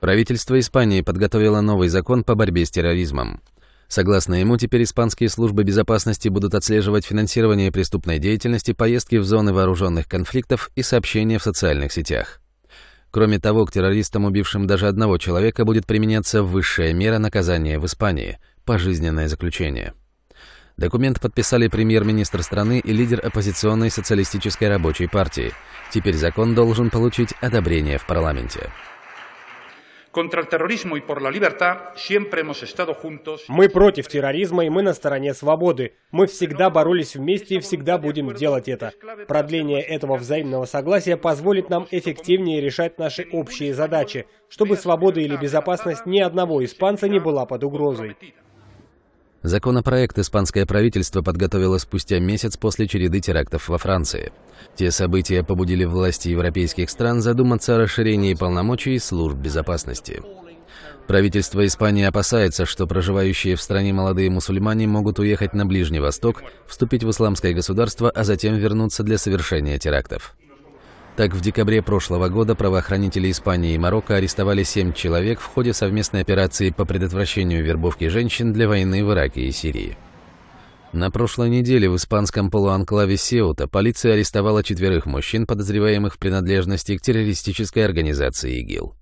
Правительство Испании подготовило новый закон по борьбе с терроризмом. Согласно ему, теперь испанские службы безопасности будут отслеживать финансирование преступной деятельности, поездки в зоны вооруженных конфликтов и сообщения в социальных сетях. Кроме того, к террористам, убившим даже одного человека, будет применяться высшая мера наказания в Испании – пожизненное заключение. Документ подписали премьер-министр страны и лидер оппозиционной социалистической рабочей партии. Теперь закон должен получить одобрение в парламенте. Contra el terrorismo y por la libertad siempre hemos estado juntos. Мы против терроризма и мы на стороне свободы. Мы всегда боролись вместе и всегда будем делать это. Продление этого взаимного согласия позволит нам эффективнее решать наши общие задачи, чтобы свобода или безопасность ни одного испанца не была под угрозой. Законопроект испанское правительство подготовило спустя месяц после череды терактов во Франции. Те события побудили власти европейских стран задуматься о расширении полномочий служб безопасности. Правительство Испании опасается, что проживающие в стране молодые мусульмане могут уехать на Ближний Восток, вступить в исламское государство, а затем вернуться для совершения терактов. Так, в декабре прошлого года правоохранители Испании и Марокко арестовали семь человек в ходе совместной операции по предотвращению вербовки женщин для войны в Ираке и Сирии. На прошлой неделе в испанском полуанклаве Сеута полиция арестовала четверых мужчин, подозреваемых в принадлежности к террористической организации ИГИЛ.